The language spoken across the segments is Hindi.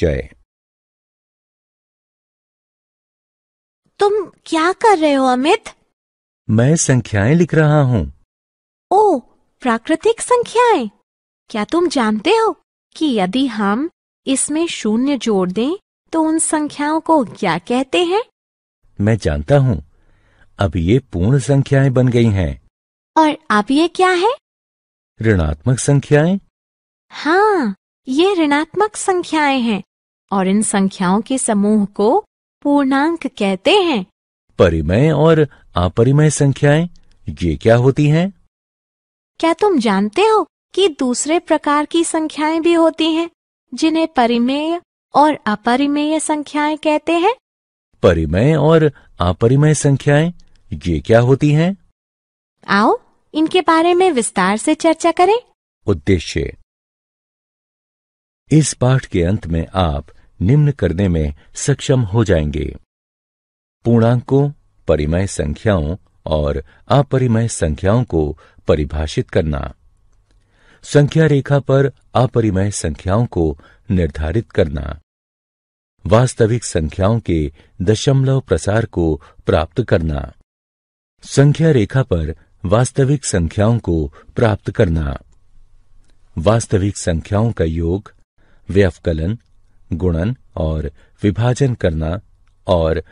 जाए तुम क्या कर रहे हो अमित मैं संख्याएं लिख रहा हूँ ओ प्राकृतिक संख्याएं क्या तुम जानते हो कि यदि हम इसमें शून्य जोड़ दें तो उन संख्याओं को क्या कहते हैं मैं जानता हूँ अब ये पूर्ण संख्याएं बन गई हैं और अब ये क्या है ऋणात्मक संख्याएं हाँ ये ऋणात्मक संख्याएं हैं और इन संख्याओं के समूह को पूर्णांक कहते हैं परिमय और अपरिमय संख्याएं ये क्या होती हैं? क्या तुम जानते हो कि दूसरे प्रकार की संख्याएं भी होती हैं जिन्हें परिमेय और अपरिमेय संख्याएं कहते हैं परिमेय और अपरिमेय संख्याएं ये क्या होती हैं? आओ इनके बारे में विस्तार से चर्चा करें उद्देश्य इस पाठ के अंत में आप निम्न करने में सक्षम हो जाएंगे पूर्णांकों परिमय संख्याओं और अपरिमय संख्याओं को परिभाषित करना संख्या रेखा पर अपरिमय संख्याओं को निर्धारित करना वास्तविक संख्याओं के दशमलव प्रसार को प्राप्त करना संख्या रेखा पर वास्तविक संख्याओं को प्राप्त करना वास्तविक संख्याओं का योग व्यवकलन गुणन और विभाजन करना और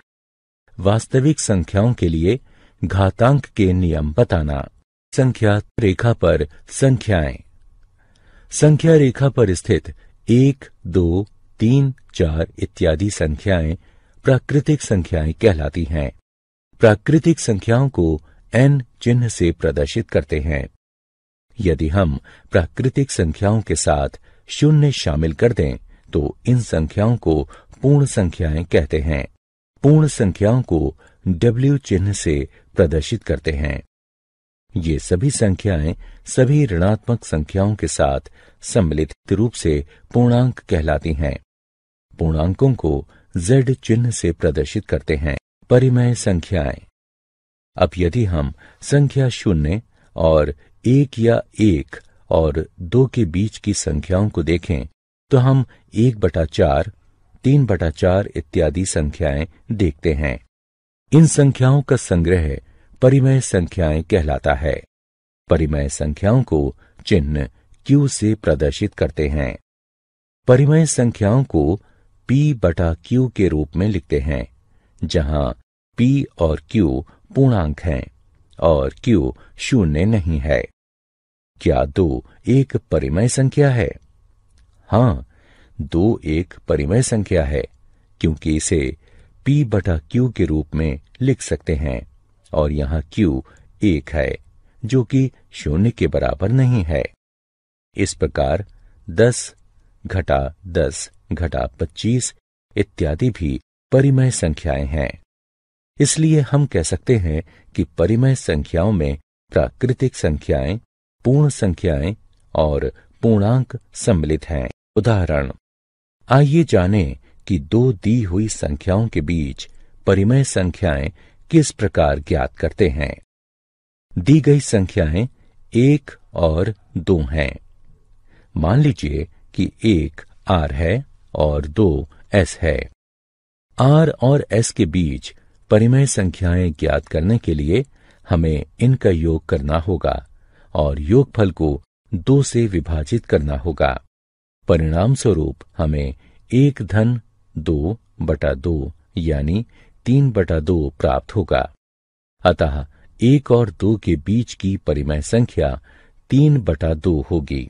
वास्तविक संख्याओं के लिए घातांक के नियम बताना संख्या रेखा पर संख्याएं संख्या रेखा पर स्थित एक दो तीन चार इत्यादि संख्याएं प्राकृतिक संख्याएं कहलाती हैं प्राकृतिक संख्याओं को एन चिन्ह से प्रदर्शित करते हैं यदि हम प्राकृतिक संख्याओं के साथ शून्य शामिल कर दें तो इन संख्याओं को पूर्ण संख्याएं कहते हैं पूर्ण संख्याओं को डब्ल्यू चिन्ह से प्रदर्शित करते हैं ये सभी संख्याएं सभी ऋणात्मक संख्याओं के साथ सम्मिलित रूप से पूर्णांक कहलाती हैं पूर्णांकों को जेड चिन्ह से प्रदर्शित करते हैं परिमय संख्याएं अब यदि हम संख्या शून्य और एक या एक और दो के बीच की संख्याओं को देखें तो हम एक बटा चार तीन बटा चार इत्यादि संख्याएं देखते हैं इन संख्याओं का संग्रह परिमय संख्याएं कहलाता है परिमय संख्याओं को चिन्ह क्यू से प्रदर्शित करते हैं परिमय संख्याओं को पी बटा क्यू के रूप में लिखते हैं जहां पी और क्यू पूर्णांक हैं और क्यू शून्य नहीं है क्या दो एक परिमय संख्या है हाँ दो एक परिमय संख्या है क्योंकि इसे p बटा q के रूप में लिख सकते हैं और यहाँ q एक है जो कि शून्य के बराबर नहीं है इस प्रकार 10 घटा 10 घटा 25 इत्यादि भी परिमय संख्याएं हैं इसलिए हम कह सकते हैं कि परिमय संख्याओं में प्राकृतिक संख्याएं पूर्ण संख्याएं और पूर्णांक सम्मिलित हैं उदाहरण आइए जाने कि दो दी हुई संख्याओं के बीच परिमय संख्याएं किस प्रकार ज्ञात करते हैं दी गई संख्याएं एक और दो हैं मान लीजिए कि एक आर है और दो एस है आर और एस के बीच परिमय संख्याएं ज्ञात करने के लिए हमें इनका योग करना होगा और योगफल को दो से विभाजित करना होगा परिणाम स्वरूप हमें एक धन दो बटा दो यानी तीन बटा दो प्राप्त होगा अतः एक और दो के बीच की परिमय संख्या तीन बटा दो होगी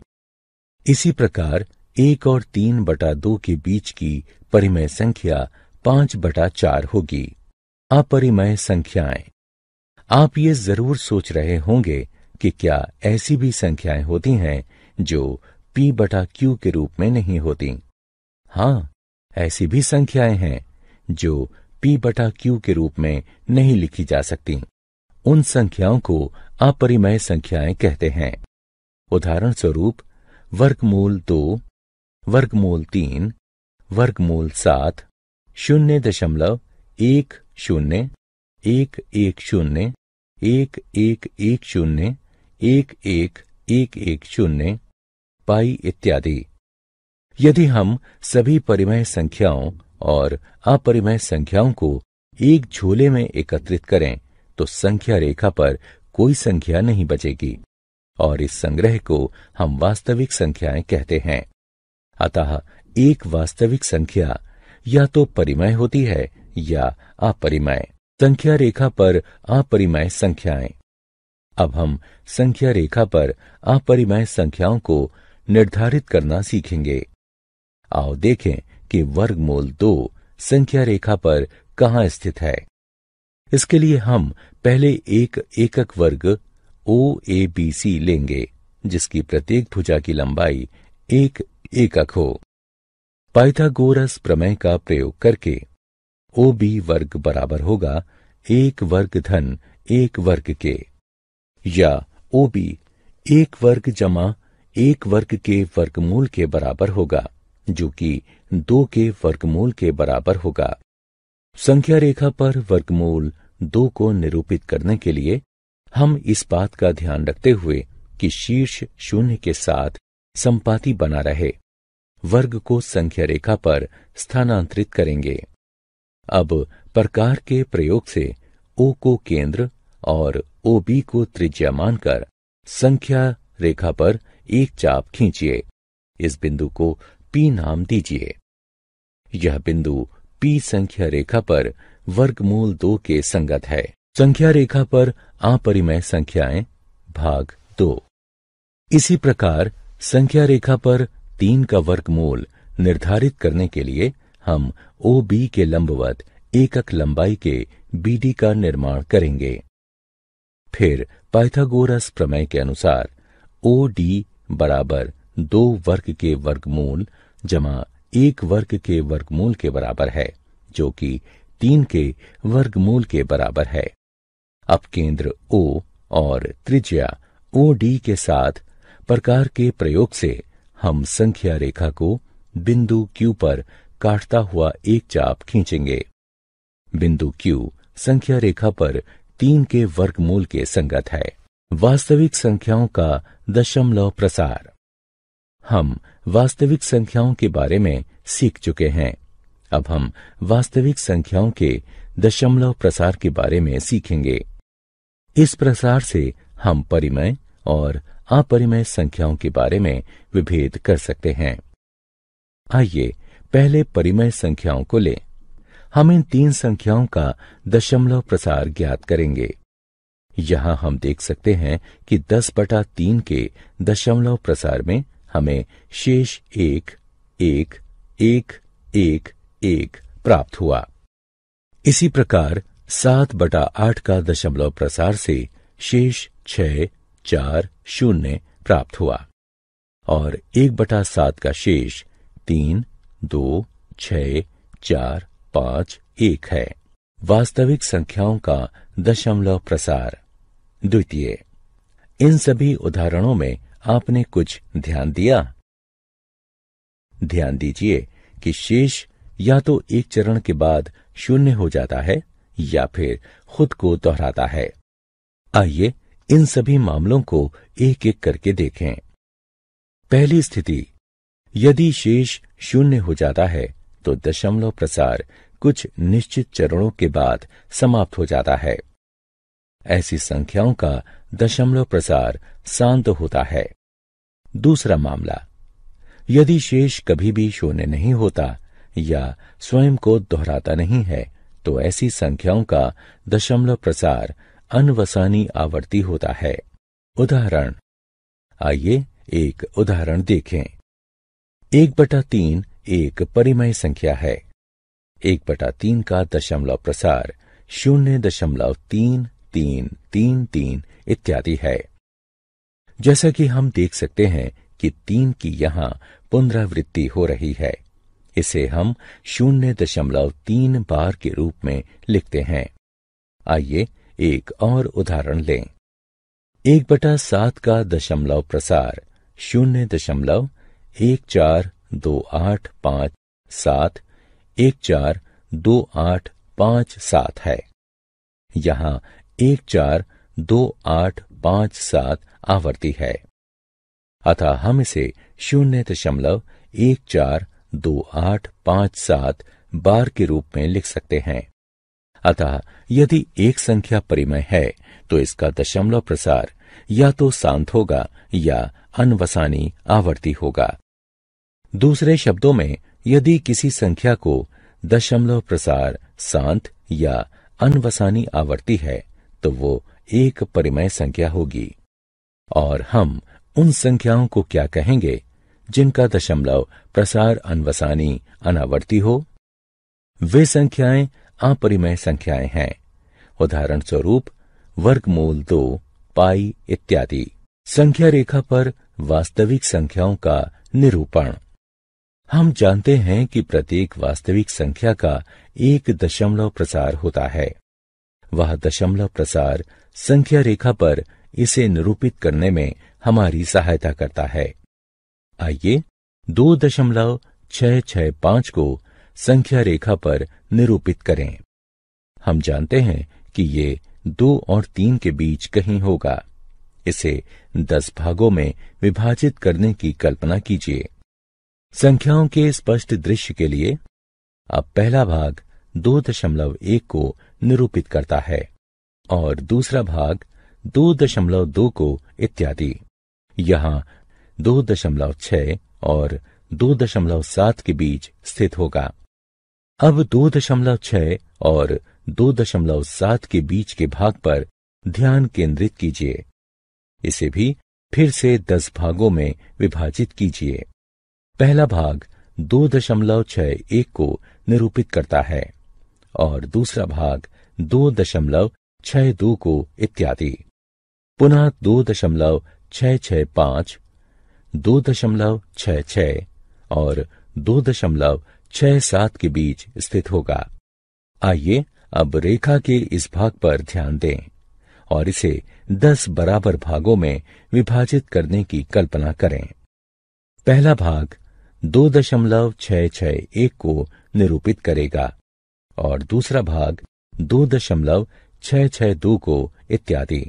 इसी प्रकार एक और तीन बटा दो के बीच की परिमय संख्या पांच बटा चार होगी अपरिमय संख्याएं आप ये जरूर सोच रहे होंगे कि क्या ऐसी भी संख्याएं होती हैं जो पी बटा क्यू के रूप में नहीं होती हाँ ऐसी भी संख्याएं हैं जो पी बटा क्यू के रूप में नहीं लिखी जा सकती उन संख्याओं को अपरिमय संख्याएं कहते हैं उदाहरण स्वरूप वर्गमूल दो वर्गमूल तीन वर्गमूल सात शून्य दशमलव एक शून्य एक एक शून्य एक एक एक शून्य एक एक एक एक शून्य पाई इत्यादि यदि हम सभी परिमय संख्याओं और अपरिमय संख्याओं को एक झोले में एकत्रित करें तो संख्या रेखा पर कोई संख्या नहीं बचेगी और इस संग्रह को हम वास्तविक संख्याएं कहते हैं अतः एक वास्तविक संख्या या तो परिमय होती है या अपरिमय संख्या रेखा पर अपरिमय संख्याएं अब हम संख्या रेखा पर अपरिमेय संख्याओं को निर्धारित करना सीखेंगे आओ देखें कि वर्गमूल दो संख्या रेखा पर कहाँ स्थित है इसके लिए हम पहले एक एकक वर्ग ओ ए बी सी लेंगे जिसकी प्रत्येक भुजा की लंबाई एक एकक हो पाइथागोरस प्रमेय का प्रयोग करके ओ बी वर्ग बराबर होगा एक वर्ग धन एक वर्ग के या ओबी एक वर्ग जमा एक वर्ग के वर्गमूल के बराबर होगा जो कि दो के वर्गमूल के बराबर होगा संख्या रेखा पर वर्गमूल दो को निरूपित करने के लिए हम इस बात का ध्यान रखते हुए कि शीर्ष शून्य के साथ संपाति बना रहे वर्ग को संख्या रेखा पर स्थानांतरित करेंगे अब प्रकार के प्रयोग से ओ को केंद्र और ओ बी को त्रिज्या मानकर संख्या रेखा पर एक चाप खींचिए इस बिंदु को पी नाम दीजिए यह बिंदु पी संख्या रेखा पर वर्गमूल दो के संगत है संख्या रेखा पर अपरिमय संख्याएं भाग दो इसी प्रकार संख्या रेखा पर तीन का वर्गमूल निर्धारित करने के लिए हम ओ बी के लंबवत एकक लंबाई के बी डी का निर्माण करेंगे फिर पाइथागोरस प्रमेय के अनुसार ओ डी बराबर दो वर्ग के वर्गमूल जमा एक वर्ग के वर्गमूल के बराबर है जो कि तीन के वर्गमूल के बराबर है अब केंद्र ओ और त्रिज्या ओ डी के साथ प्रकार के प्रयोग से हम संख्या रेखा को बिंदु क्यू पर काटता हुआ एक चाप खींचेंगे बिंदु क्यू संख्या रेखा पर तीन के वर्गमूल के संगत है वास्तविक संख्याओं का दशमलव प्रसार हम वास्तविक संख्याओं के बारे में सीख चुके हैं अब हम वास्तविक संख्याओं के दशमलव प्रसार के बारे में सीखेंगे इस प्रसार से हम परिमय और अपरिमय संख्याओं के बारे में विभेद कर सकते हैं आइए पहले परिमय संख्याओं को लें हम इन तीन संख्याओं का दशमलव प्रसार ज्ञात करेंगे यहां हम देख सकते हैं कि दस बटा तीन के दशमलव प्रसार में हमें शेष एक एक एक एक एक प्राप्त हुआ इसी प्रकार सात बटा आठ का दशमलव प्रसार से शेष छ चार शून्य प्राप्त हुआ और एक बटा सात का शेष तीन दो छ चार पांच एक है वास्तविक संख्याओं का दशमलव प्रसार द्वितीय इन सभी उदाहरणों में आपने कुछ ध्यान दिया ध्यान दीजिए कि शेष या तो एक चरण के बाद शून्य हो जाता है या फिर खुद को दोहराता है आइए इन सभी मामलों को एक एक करके देखें पहली स्थिति यदि शेष शून्य हो जाता है तो दशमलव प्रसार कुछ निश्चित चरणों के बाद समाप्त हो जाता है ऐसी संख्याओं का दशमलव प्रसार शांत होता है दूसरा मामला यदि शेष कभी भी शून्य नहीं होता या स्वयं को दोहराता नहीं है तो ऐसी संख्याओं का दशमलव प्रसार अनवसानी आवर्ती होता है उदाहरण आइए एक उदाहरण देखें एक बटा तीन एक परिमय संख्या है एक बटा तीन का दशमलव प्रसार शून्य दशमलव तीन तीन तीन तीन इत्यादि है जैसा कि हम देख सकते हैं कि तीन की यहाँ पुनरावृत्ति हो रही है इसे हम शून्य दशमलव तीन बार के रूप में लिखते हैं आइए एक और उदाहरण लें एक बटा सात का दशमलव प्रसार शून्य दशमलव एक चार दो आठ पाँच सात एक चार दो आठ पाँच सात है यहाँ एक चार दो आठ पाँच सात आवर्ती है अतः हम इसे शून्य दशमलव एक चार दो आठ पाँच सात बार के रूप में लिख सकते हैं अतः यदि एक संख्या परिमय है तो इसका दशमलव प्रसार या तो शांत होगा या अनवसानी आवर्ती होगा दूसरे शब्दों में यदि किसी संख्या को दशमलव प्रसार शांत या अनवसानी आवर्ती है तो वो एक परिमय संख्या होगी और हम उन संख्याओं को क्या कहेंगे जिनका दशमलव प्रसार अनवसानी अनावर्ती हो वे संख्याएं अपरिमय संख्याएं हैं उदाहरण स्वरूप वर्गमूल दो पाई इत्यादि संख्या रेखा पर वास्तविक संख्याओं का निरूपण हम जानते हैं कि प्रत्येक वास्तविक संख्या का एक दशमलव प्रसार होता है वह दशमलव प्रसार संख्या रेखा पर इसे निरूपित करने में हमारी सहायता करता है आइए दो दशमलव छह छह पांच को संख्या रेखा पर निरूपित करें हम जानते हैं कि ये दो और तीन के बीच कहीं होगा इसे दस भागों में विभाजित करने की कल्पना कीजिए संख्याओं के स्पष्ट दृश्य के लिए अब पहला भाग दो दशमलव एक को निरूपित करता है और दूसरा भाग दो दशमलव दो को इत्यादि यहाँ दो दशमलव छह और दो दशमलव सात के बीच स्थित होगा अब दो दशमलव छह और दो दशमलव सात के बीच के भाग पर ध्यान केंद्रित कीजिए इसे भी फिर से दस भागों में विभाजित कीजिए पहला भाग दो दशमलव छह एक को निरूपित करता है और दूसरा भाग दो दशमलव छह दो को इत्यादि पुनः दो दशमलव छह छह पांच दो दशमलव छह छह और दो दशमलव छह सात के बीच स्थित होगा आइए अब रेखा के इस भाग पर ध्यान दें और इसे दस बराबर भागों में विभाजित करने की कल्पना करें पहला भाग दो दशमलव छह छह एक को निरूपित करेगा और दूसरा भाग दो दशमलव छह छह दो को इत्यादि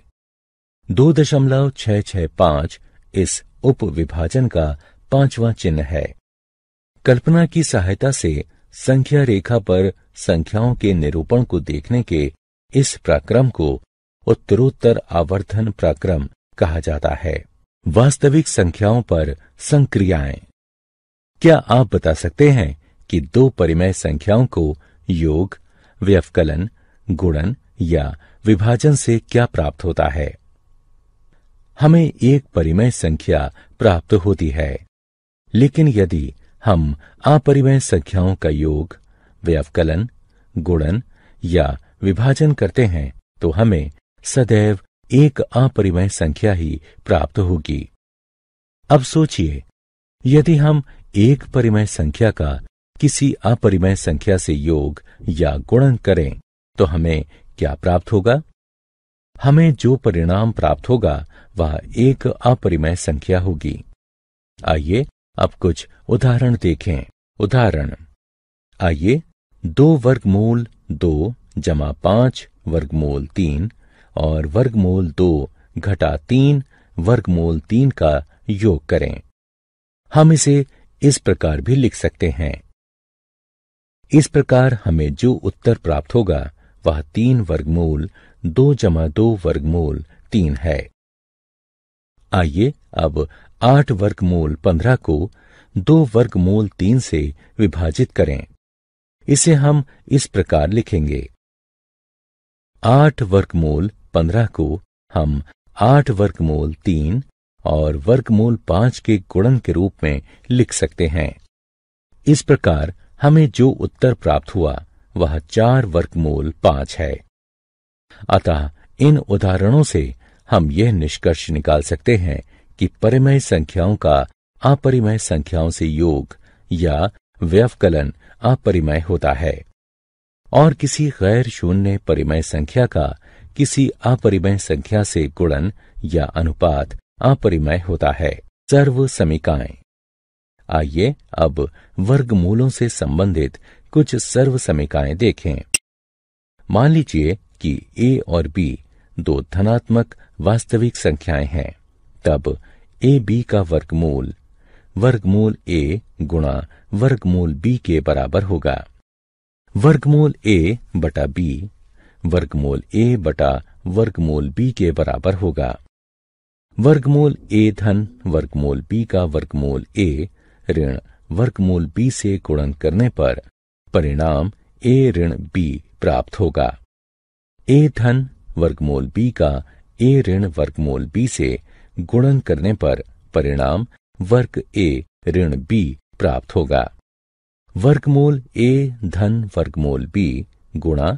दो दशमलव छह छह पांच इस उप विभाजन का पांचवा चिन्ह है कल्पना की सहायता से संख्या रेखा पर संख्याओं के निरूपण को देखने के इस प्राक्रम को उत्तरोत्तर आवर्धन प्राक्रम कहा जाता है वास्तविक संख्याओं पर संक्रियाएं क्या आप बता सकते हैं कि दो परिमेय संख्याओं को योग व्यवकलन गुणन या विभाजन से क्या प्राप्त होता है हमें एक परिमेय संख्या प्राप्त होती है लेकिन यदि हम अपरिमेय संख्याओं का योग व्यवकलन गुणन या विभाजन करते हैं तो हमें सदैव एक अपरिमेय संख्या ही प्राप्त होगी अब सोचिए यदि हम एक परिमय संख्या का किसी अपरिमय संख्या से योग या गुणन करें तो हमें क्या प्राप्त होगा हमें जो परिणाम प्राप्त होगा वह एक अपरिमय संख्या होगी आइए अब कुछ उदाहरण देखें उदाहरण आइए दो वर्गमूल दो जमा पांच वर्गमूल तीन और वर्गमूल दो घटा तीन वर्गमूल तीन का योग करें हम इसे इस प्रकार भी लिख सकते हैं इस प्रकार हमें जो उत्तर प्राप्त होगा वह तीन वर्गमूल दो जमा दो वर्गमूल तीन है आइए अब आठ वर्गमूल पंद्रह को दो वर्गमूल तीन से विभाजित करें इसे हम इस प्रकार लिखेंगे आठ वर्गमूल पंद्रह को हम आठ वर्गमूल तीन और वर्गमूल पांच के गुणन के रूप में लिख सकते हैं इस प्रकार हमें जो उत्तर प्राप्त हुआ वह चार वर्गमूल पांच है अतः इन उदाहरणों से हम यह निष्कर्ष निकाल सकते हैं कि परिमय संख्याओं का अपरिमय संख्याओं से योग या व्यवकलन अपरिमय होता है और किसी गैर शून्य परिमय संख्या का किसी अपरिमय संख्या से गुणन या अनुपात अपरिमय होता है सर्व समीकाएं आइए अब वर्गमूलों से संबंधित कुछ सर्व समीकाएं देखें मान लीजिए कि ए और बी दो धनात्मक वास्तविक संख्याएं हैं तब ए बी का वर्गमूल वर्गमूल ए गुणा वर्गमूल बी के बराबर होगा वर्गमूल ए बटा बी वर्गमूल ए बटा वर्गमूल बी के बराबर होगा वर्गमूल ए धन वर्गमूल बी का वर्गमूल ए ऋण वर्गमूल बी से गुणन करने पर परिणाम ए ऋण बी प्राप्त होगा ए धन वर्गमूल बी का ए ऋण वर्गमूल बी से गुणन करने पर परिणाम वर्ग ए ऋण बी प्राप्त होगा वर्गमूल ए धन वर्गमूल बी गुणा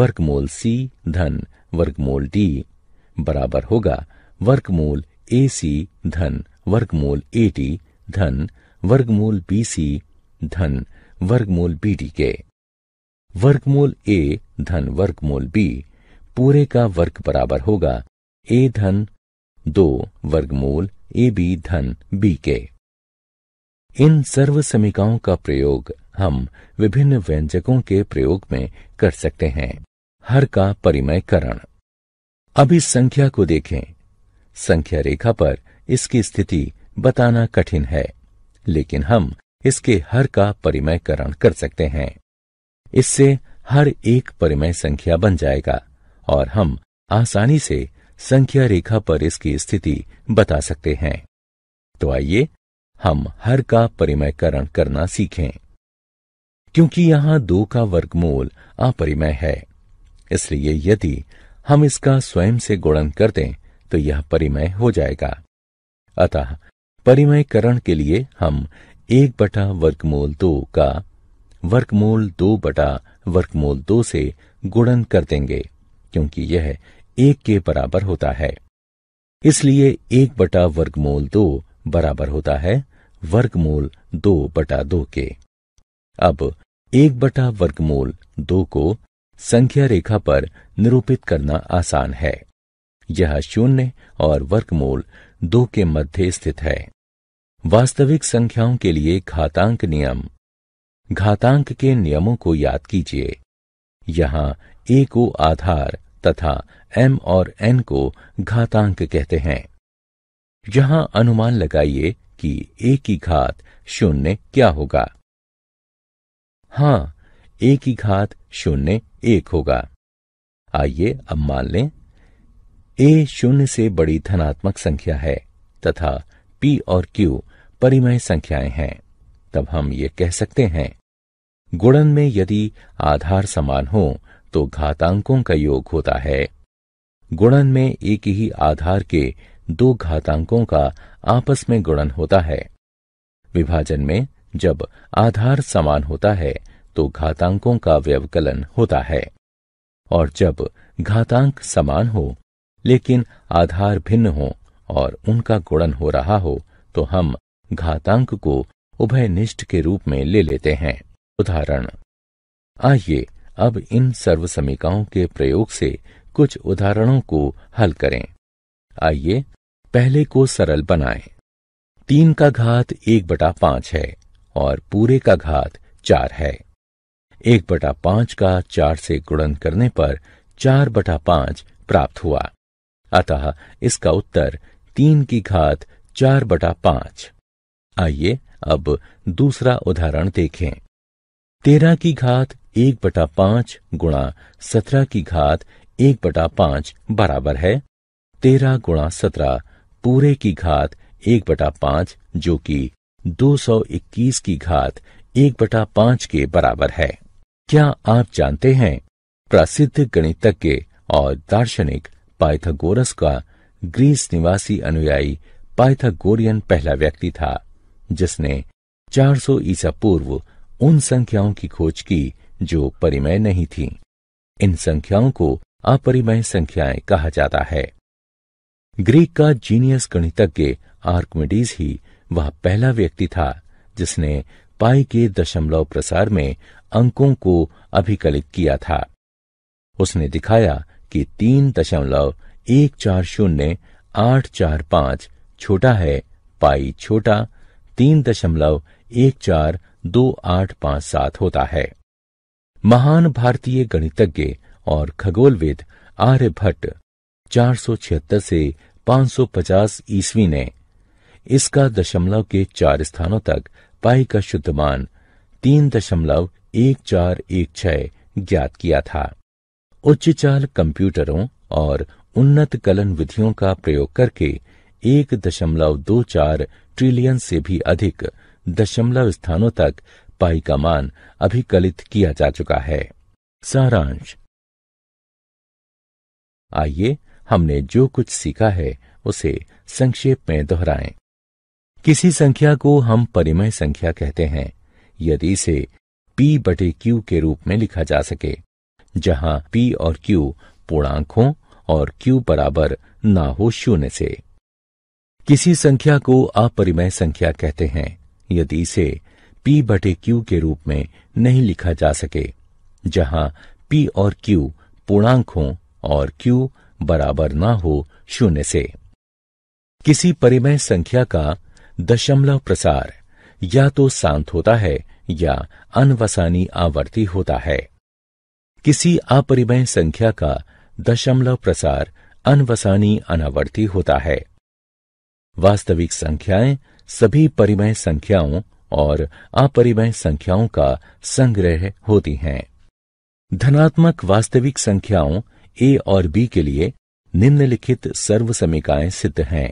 वर्गमूल सी धन वर्गमूल डी बराबर होगा वर्गमूल ए सी धन वर्गमूल ए टी धन वर्गमूल बी सी धन वर्गमूल बी डी के वर्गमूल ए धन वर्गमूल बी पूरे का वर्ग बराबर होगा ए धन दो वर्गमूल ए बी धन बी के इन सर्व समीकाओं का प्रयोग हम विभिन्न व्यंजकों के प्रयोग में कर सकते हैं हर का परिमयकरण अब इस संख्या को देखें संख्या रेखा पर इसकी स्थिति बताना कठिन है लेकिन हम इसके हर का परिमयकरण कर सकते हैं इससे हर एक परिमय संख्या बन जाएगा और हम आसानी से संख्या रेखा पर इसकी स्थिति बता सकते हैं तो आइए हम हर का परिमयकरण करना सीखें क्योंकि यहां दो का वर्गमूल अपरिमय है इसलिए यदि हम इसका स्वयं से गुणन कर दें तो यह परिमय हो जाएगा अतः परिमयकरण के लिए हम एक बटा वर्गमूल दो का वर्गमूल दो बटा वर्गमूल दो से गुणन कर देंगे क्योंकि यह एक के बराबर होता है इसलिए एक बटा वर्गमूल दो बराबर होता है वर्गमूल दो बटा दो के अब एक बटा वर्गमूल दो को संख्या रेखा पर निरूपित करना आसान है यह शून्य और वर्गमूल दो के मध्य स्थित है वास्तविक संख्याओं के लिए घातांक नियम घातांक के नियमों को याद कीजिए यहाँ ए को आधार तथा एम और एन को घातांक कहते हैं यहाँ अनुमान लगाइए कि ए की घात शून्य क्या होगा हाँ ए की घात शून्य एक होगा आइए अब मान लें ए शून्य से बड़ी धनात्मक संख्या है तथा पी और क्यू परिमय संख्याएं हैं तब हम ये कह सकते हैं गुणन में यदि आधार समान हो तो घातांकों का योग होता है गुणन में एक ही आधार के दो घातांकों का आपस में गुणन होता है विभाजन में जब आधार समान होता है तो घातांकों का व्यवकलन होता है और जब घातांक समान हो लेकिन आधार भिन्न हो और उनका गुणन हो रहा हो तो हम घातांक को उभयनिष्ठ के रूप में ले लेते हैं उदाहरण आइए अब इन सर्व समीकाओं के प्रयोग से कुछ उदाहरणों को हल करें आइए पहले को सरल बनाएं। तीन का घात एक बटा पांच है और पूरे का घात चार है एक बटा पांच का चार से गुणन करने पर चार बटा पांच प्राप्त हुआ अतः इसका उत्तर तीन की घात चार बटा पांच आइए अब दूसरा उदाहरण देखें तेरह की घात एक बटा पांच गुणा सत्रह की घात एक बटा पांच बराबर है तेरह गुणा सत्रह पूरे की घात एक बटा पांच जो कि दो सौ इक्कीस की घात एक बटा पांच के बराबर है क्या आप जानते हैं प्रसिद्ध गणितज्ञ और दार्शनिक पाइथागोरस का ग्रीस निवासी अनुयायी पाइथागोरियन पहला व्यक्ति था जिसने 400 ईसा पूर्व उन संख्याओं की खोज की जो परिमय नहीं थीं। इन संख्याओं को अपरिमय संख्याएं कहा जाता है ग्रीक का जीनियस गणितज्ञ आर्कमिडीज ही वह पहला व्यक्ति था जिसने पाई के दशमलव प्रसार में अंकों को अभिकलित किया था उसने दिखाया कि तीन दशमलव एक चार शून्य आठ चार पांच छोटा है पाई छोटा तीन दशमलव एक चार दो आठ पांच सात होता है महान भारतीय गणितज्ञ और खगोलविद आर्यभट्ट चार सौ छिहत्तर से पांच सौ पचास ईस्वी ने इसका दशमलव के चार स्थानों तक पाई का शुद्धमान तीन दशमलव एक चार एक छह ज्ञात किया था उच्च चाल कंप्यूटरों और उन्नत कलन विधियों का प्रयोग करके एक दशमलव दो चार ट्रिलियन से भी अधिक दशमलव स्थानों तक पाई का मान अभिकलित किया जा चुका है सारांश आइए हमने जो कुछ सीखा है उसे संक्षेप में दोहराएं। किसी संख्या को हम परिमय संख्या कहते हैं यदि इसे पी बटे क्यू के रूप में लिखा जा सके जहां पी और क्यू हो और क्यू बराबर ना हो शून्य से किसी संख्या को अपरिमय संख्या कहते हैं यदि इसे पी बटे क्यू के रूप में नहीं लिखा जा सके जहां पी और क्यू हो और क्यू बराबर ना हो शून्य से किसी परिमय संख्या का दशमलव प्रसार या तो शांत होता है या अनवसानी आवर्ती होता है किसी अपरिमय संख्या का दशमलव प्रसार अनवसानी अनावर्ती होता है वास्तविक संख्याएं सभी परिमय संख्याओं और अपरिमय संख्याओं का संग्रह होती हैं धनात्मक वास्तविक संख्याओं ए और बी के लिए निम्नलिखित सर्व समीकाएं सिद्ध हैं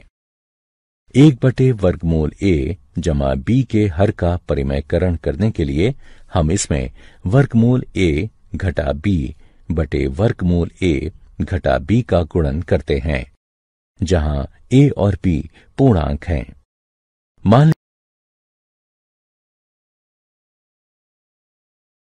एक बटे वर्गमूल ए जमा बी के हर का परिमयकरण करने के लिए हम इसमें वर्गमूल ए घटा बी बटे वर्गमूल ए घटा बी का गुणन करते हैं जहां ए और बी पूर्णांक हैं मान